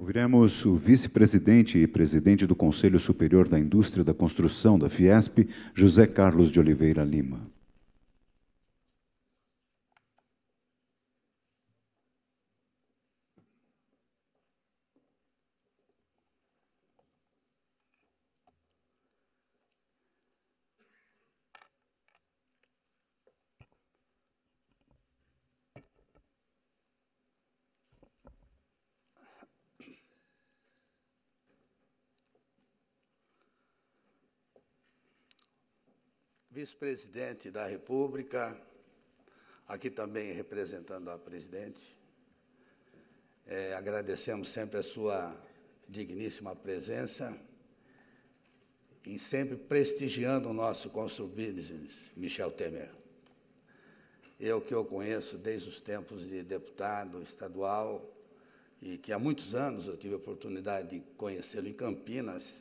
Ouviremos o vice-presidente e presidente do Conselho Superior da Indústria da Construção, da Fiesp, José Carlos de Oliveira Lima. vice-presidente da República, aqui também representando a presidente, é, agradecemos sempre a sua digníssima presença e sempre prestigiando o nosso consubusiness, Michel Temer. Eu que eu conheço desde os tempos de deputado estadual e que há muitos anos eu tive a oportunidade de conhecê-lo em Campinas,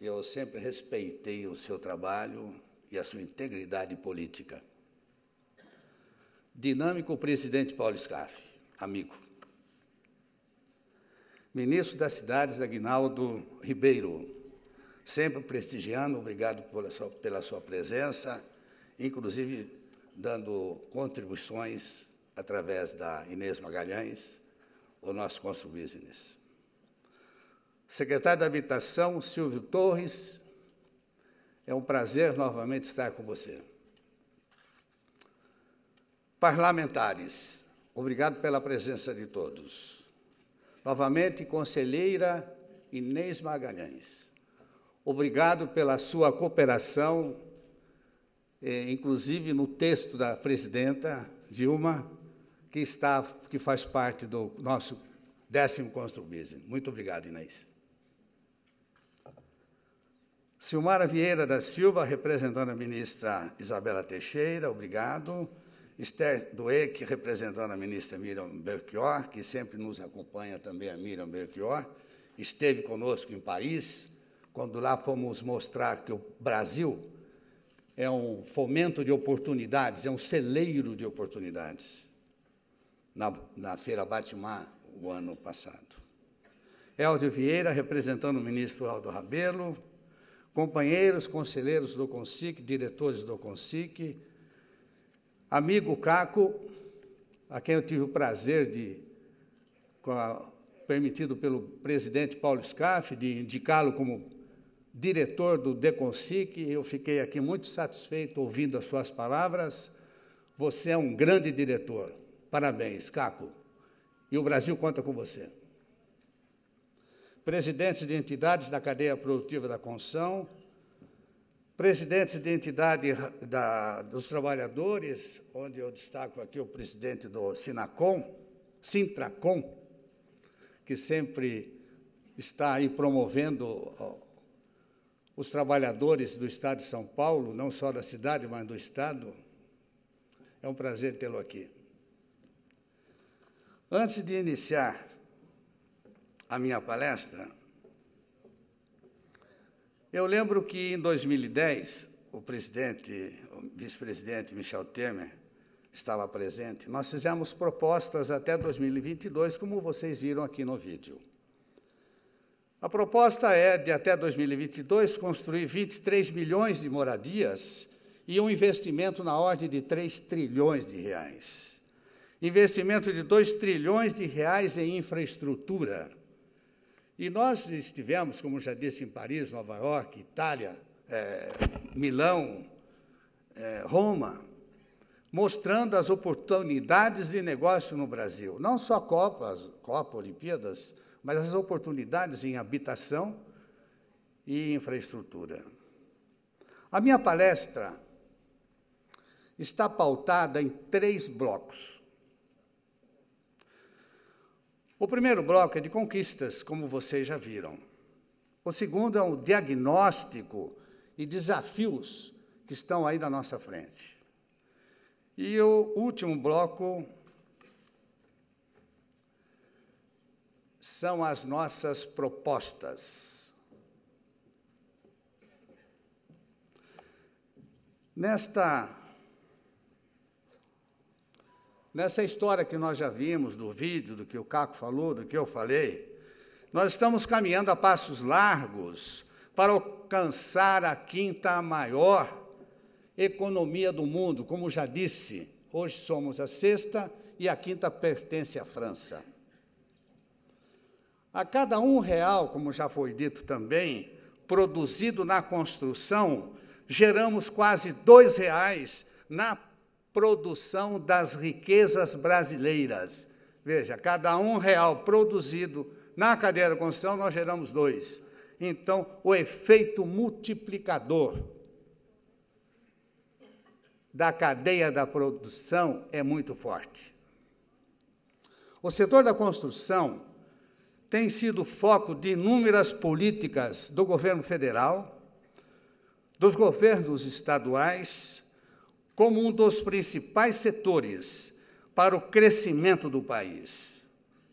eu sempre respeitei o seu trabalho e a sua integridade política. Dinâmico presidente Paulo Scaff, amigo. Ministro das Cidades, Aguinaldo Ribeiro, sempre prestigiando, obrigado pela sua, pela sua presença, inclusive dando contribuições através da Inês Magalhães, o nosso Consul Business. Secretário da Habitação, Silvio Torres, é um prazer novamente estar com você. Parlamentares, obrigado pela presença de todos. Novamente, conselheira Inês Magalhães, obrigado pela sua cooperação, eh, inclusive no texto da presidenta Dilma, que, está, que faz parte do nosso décimo Construbusiness. Muito obrigado, Inês. Silmara Vieira da Silva, representando a ministra Isabela Teixeira, obrigado. Esther Dueck, representando a ministra Miriam Belchior, que sempre nos acompanha também, a Miriam Belchior, esteve conosco em Paris, quando lá fomos mostrar que o Brasil é um fomento de oportunidades, é um celeiro de oportunidades, na, na Feira Batimá, o ano passado. Eldio Vieira, representando o ministro Aldo Rabelo, companheiros, conselheiros do CONSIC, diretores do CONSIC, amigo Caco, a quem eu tive o prazer de, a, permitido pelo presidente Paulo Scaff, de indicá-lo como diretor do DECONSIC, eu fiquei aqui muito satisfeito ouvindo as suas palavras. Você é um grande diretor. Parabéns, Caco. E o Brasil conta com você presidentes de entidades da cadeia produtiva da construção, presidentes de entidade da, dos trabalhadores, onde eu destaco aqui o presidente do Sinacom, Sintracom, que sempre está aí promovendo os trabalhadores do Estado de São Paulo, não só da cidade, mas do Estado. É um prazer tê-lo aqui. Antes de iniciar a minha palestra, eu lembro que em 2010, o presidente, o vice-presidente Michel Temer estava presente. Nós fizemos propostas até 2022, como vocês viram aqui no vídeo. A proposta é de até 2022 construir 23 milhões de moradias e um investimento na ordem de 3 trilhões de reais. Investimento de 2 trilhões de reais em infraestrutura e nós estivemos, como já disse, em Paris, Nova York, Itália, é, Milão, é, Roma, mostrando as oportunidades de negócio no Brasil. Não só Copas, Copa, Olimpíadas, mas as oportunidades em habitação e infraestrutura. A minha palestra está pautada em três blocos. O primeiro bloco é de conquistas, como vocês já viram. O segundo é o diagnóstico e desafios que estão aí na nossa frente. E o último bloco são as nossas propostas. Nesta Nessa história que nós já vimos do vídeo, do que o Caco falou, do que eu falei, nós estamos caminhando a passos largos para alcançar a quinta maior economia do mundo. Como já disse, hoje somos a sexta e a quinta pertence à França. A cada um real, como já foi dito também, produzido na construção, geramos quase dois reais na produção das riquezas brasileiras. Veja, cada um real produzido na cadeia da construção, nós geramos dois. Então, o efeito multiplicador da cadeia da produção é muito forte. O setor da construção tem sido foco de inúmeras políticas do governo federal, dos governos estaduais, como um dos principais setores para o crescimento do país,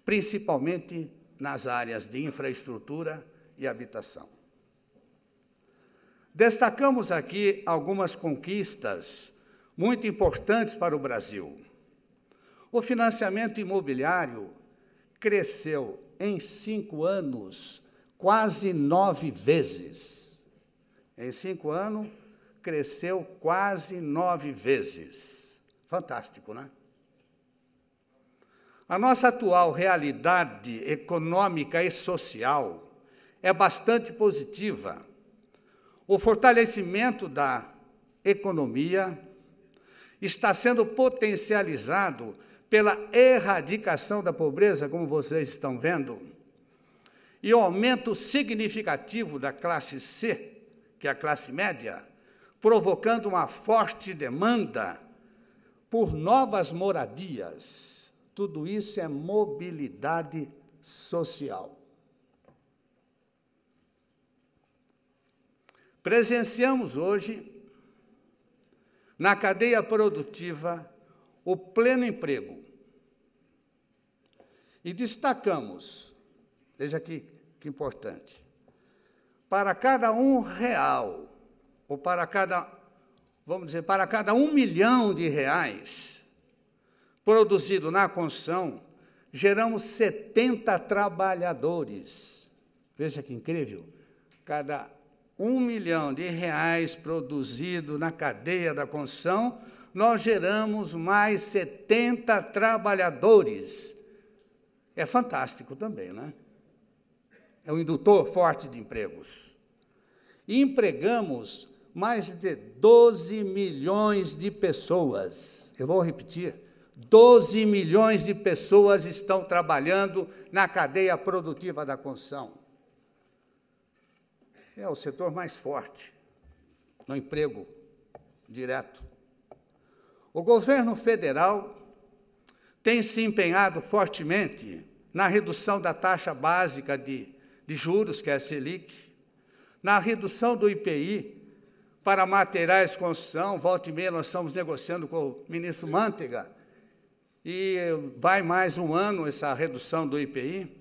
principalmente nas áreas de infraestrutura e habitação. Destacamos aqui algumas conquistas muito importantes para o Brasil. O financiamento imobiliário cresceu em cinco anos quase nove vezes. Em cinco anos, cresceu quase nove vezes. Fantástico, né? A nossa atual realidade econômica e social é bastante positiva. O fortalecimento da economia está sendo potencializado pela erradicação da pobreza, como vocês estão vendo, e o aumento significativo da classe C, que é a classe média, provocando uma forte demanda por novas moradias. Tudo isso é mobilidade social. Presenciamos hoje, na cadeia produtiva, o pleno emprego. E destacamos, veja aqui que importante, para cada um real ou para cada, vamos dizer, para cada um milhão de reais produzido na construção, geramos 70 trabalhadores. Veja que incrível! Cada um milhão de reais produzido na cadeia da construção, nós geramos mais 70 trabalhadores. É fantástico também, né? É um indutor forte de empregos. E empregamos mais de 12 milhões de pessoas. Eu vou repetir: 12 milhões de pessoas estão trabalhando na cadeia produtiva da construção. É o setor mais forte no emprego direto. O governo federal tem se empenhado fortemente na redução da taxa básica de, de juros, que é a Selic, na redução do IPI, para materiais de construção, volta e meia nós estamos negociando com o ministro Mantega, e vai mais um ano essa redução do IPI.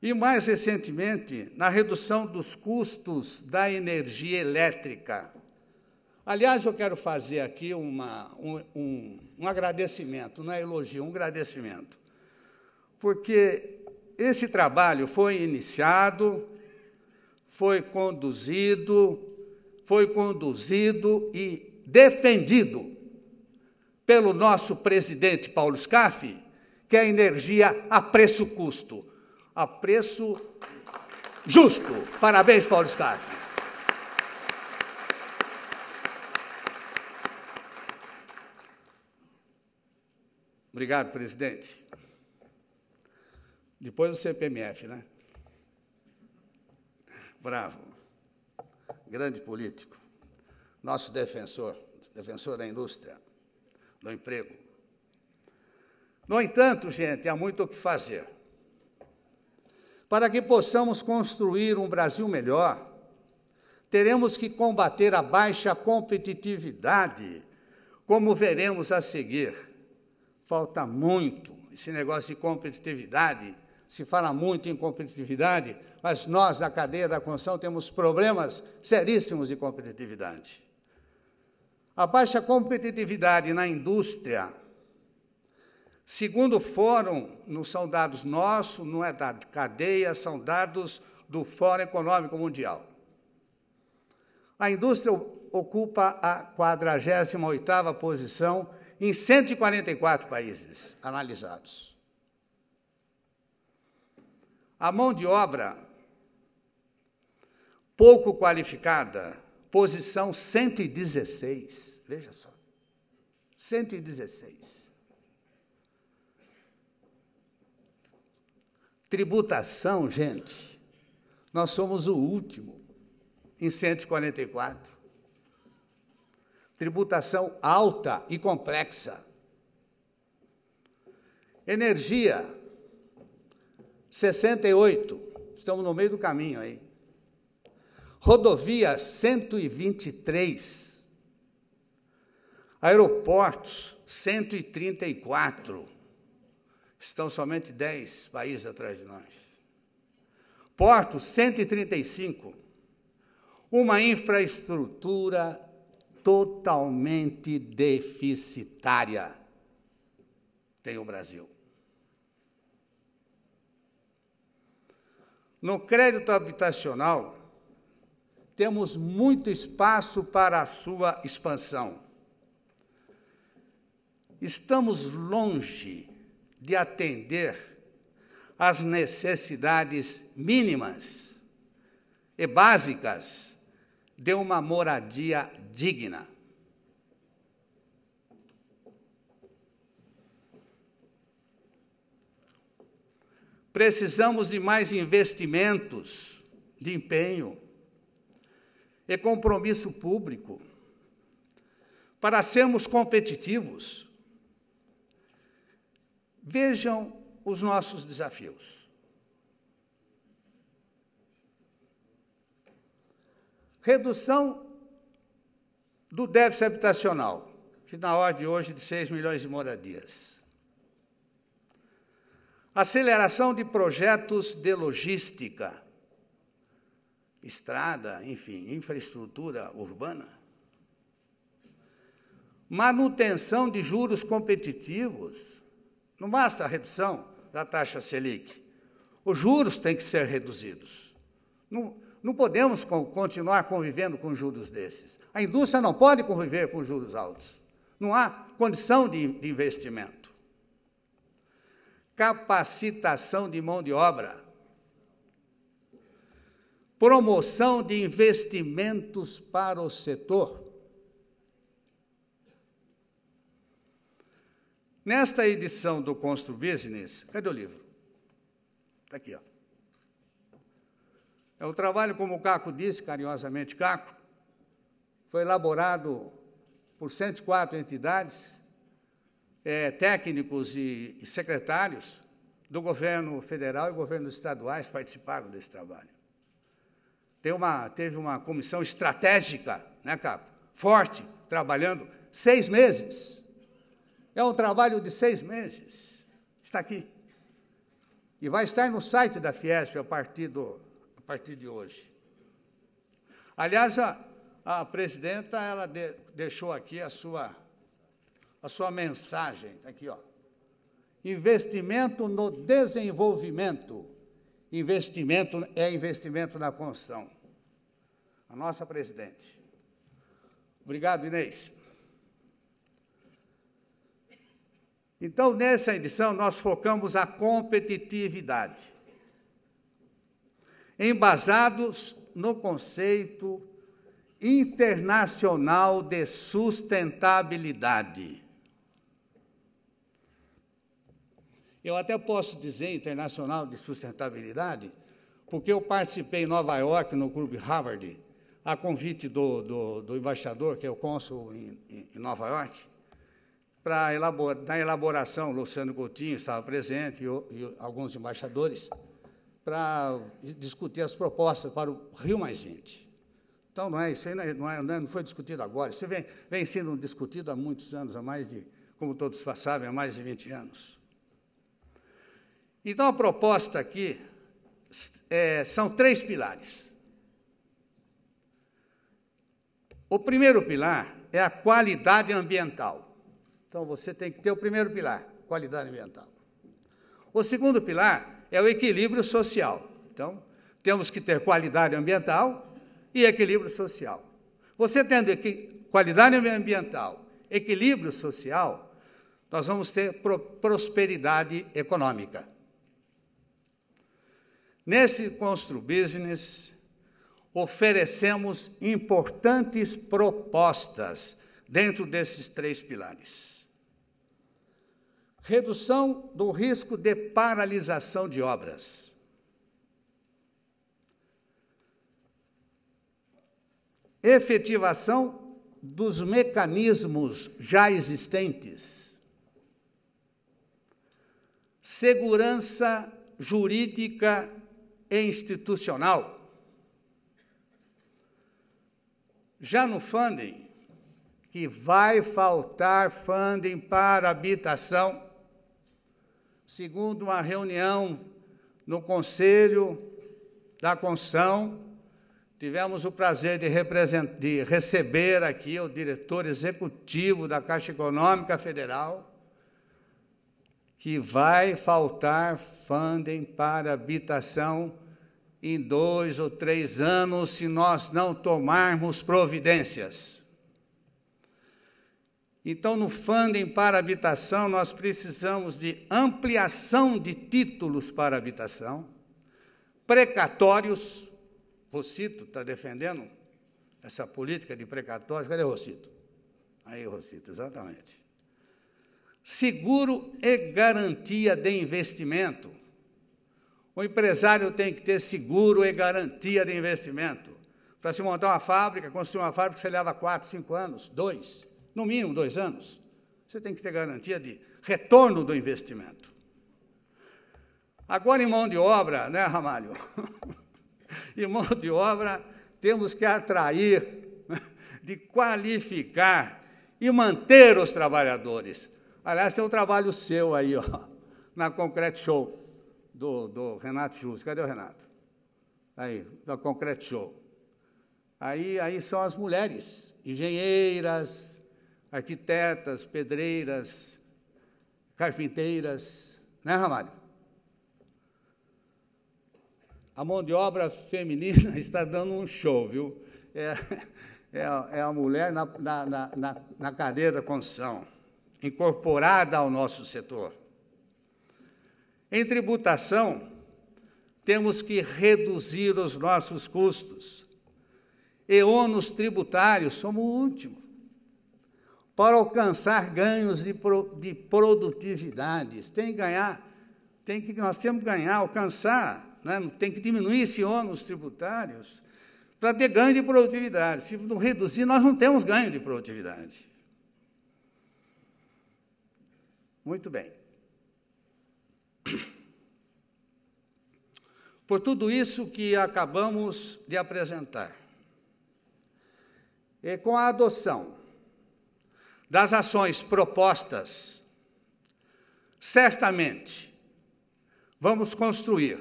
E mais recentemente, na redução dos custos da energia elétrica. Aliás, eu quero fazer aqui uma, um, um, um agradecimento, não é elogio, um agradecimento. Porque esse trabalho foi iniciado, foi conduzido, foi conduzido e defendido pelo nosso presidente Paulo Scaff, que é energia a preço custo, a preço justo. Parabéns, Paulo Scaff. Obrigado, presidente. Depois o CPMF, é né? Bravo grande político, nosso defensor, defensor da indústria, do emprego. No entanto, gente, há muito o que fazer. Para que possamos construir um Brasil melhor, teremos que combater a baixa competitividade, como veremos a seguir. Falta muito esse negócio de competitividade se fala muito em competitividade, mas nós da cadeia da construção temos problemas seríssimos de competitividade. A baixa competitividade na indústria, segundo o fórum, não são dados nossos, não é da cadeia, são dados do Fórum Econômico Mundial. A indústria ocupa a 48ª posição em 144 países analisados. A mão de obra pouco qualificada, posição 116, veja só. 116. Tributação, gente, nós somos o último em 144. Tributação alta e complexa. Energia, 68. Estamos no meio do caminho aí. Rodovia 123. Aeroportos 134. Estão somente 10 países atrás de nós. Portos 135. Uma infraestrutura totalmente deficitária tem o Brasil. No crédito habitacional, temos muito espaço para a sua expansão. Estamos longe de atender às necessidades mínimas e básicas de uma moradia digna. Precisamos de mais investimentos, de empenho e compromisso público para sermos competitivos. Vejam os nossos desafios. Redução do déficit habitacional, que na ordem de hoje é de 6 milhões de moradias aceleração de projetos de logística, estrada, enfim, infraestrutura urbana, manutenção de juros competitivos. Não basta a redução da taxa Selic. Os juros têm que ser reduzidos. Não, não podemos co continuar convivendo com juros desses. A indústria não pode conviver com juros altos. Não há condição de, de investimento capacitação de mão de obra, promoção de investimentos para o setor. Nesta edição do Constru Business, cadê o livro? Está aqui, ó. É o trabalho, como o Caco disse, carinhosamente Caco, foi elaborado por 104 entidades, é, técnicos e secretários do governo federal e governos estaduais participaram desse trabalho. Uma, teve uma comissão estratégica, né, Forte, trabalhando seis meses. É um trabalho de seis meses. Está aqui. E vai estar no site da Fiesp a partir, do, a partir de hoje. Aliás, a, a presidenta ela de, deixou aqui a sua a sua mensagem. Tá aqui, ó. Investimento no desenvolvimento. Investimento é investimento na construção. A nossa presidente. Obrigado, Inês. Então, nessa edição, nós focamos a competitividade, embasados no conceito internacional de sustentabilidade. Eu até posso dizer internacional de sustentabilidade, porque eu participei em Nova York, no Clube Harvard, a convite do, do, do embaixador, que é o cônsul em, em Nova York, para elabora, na elaboração, Luciano Coutinho estava presente e, e alguns embaixadores, para discutir as propostas para o Rio Mais 20. Então, não é isso aí, é, não, é, não, é, não foi discutido agora. Isso vem, vem sendo discutido há muitos anos, há mais de, como todos sabem, há mais de 20 anos. Então a proposta aqui é, são três pilares. O primeiro pilar é a qualidade ambiental. Então você tem que ter o primeiro pilar, qualidade ambiental. O segundo pilar é o equilíbrio social. Então, temos que ter qualidade ambiental e equilíbrio social. Você tendo qualidade ambiental, equilíbrio social, nós vamos ter pro prosperidade econômica. Nesse Constru Business, oferecemos importantes propostas dentro desses três pilares. Redução do risco de paralisação de obras. Efetivação dos mecanismos já existentes. Segurança jurídica institucional. Já no funding, que vai faltar funding para habitação, segundo uma reunião no Conselho da Construção, tivemos o prazer de, de receber aqui o diretor executivo da Caixa Econômica Federal, que vai faltar funding para habitação em dois ou três anos se nós não tomarmos providências. Então, no funding para habitação, nós precisamos de ampliação de títulos para habitação, precatórios. Rocito está defendendo essa política de precatórios. Cadê Rocito? Aí, Rocito, exatamente. Seguro é garantia de investimento. O empresário tem que ter seguro e garantia de investimento. Para se montar uma fábrica, construir uma fábrica, você leva quatro, cinco anos, dois, no mínimo dois anos. Você tem que ter garantia de retorno do investimento. Agora, em mão de obra, né, Ramalho? em mão de obra, temos que atrair, né, de qualificar e manter os trabalhadores. Aliás, tem um trabalho seu aí, ó, na Concrete Show, do, do Renato Jus. Cadê o Renato? Aí, da Concrete Show. Aí, aí são as mulheres, engenheiras, arquitetas, pedreiras, carpinteiras, né, Ramalho? A mão de obra feminina está dando um show, viu? É, é, é a mulher na, na, na, na cadeira da construção incorporada ao nosso setor. Em tributação, temos que reduzir os nossos custos. E ônus tributários somos o último. Para alcançar ganhos de, pro, de produtividade, tem que ganhar, tem que, nós temos que ganhar, alcançar, né? tem que diminuir esse ônus tributários para ter ganho de produtividade. Se não reduzir, nós não temos ganho de produtividade. Muito bem. Por tudo isso que acabamos de apresentar, e com a adoção das ações propostas, certamente vamos construir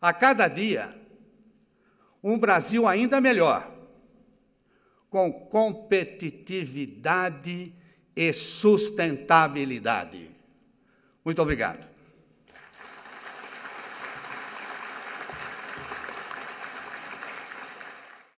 a cada dia um Brasil ainda melhor, com competitividade e e sustentabilidade. Muito obrigado.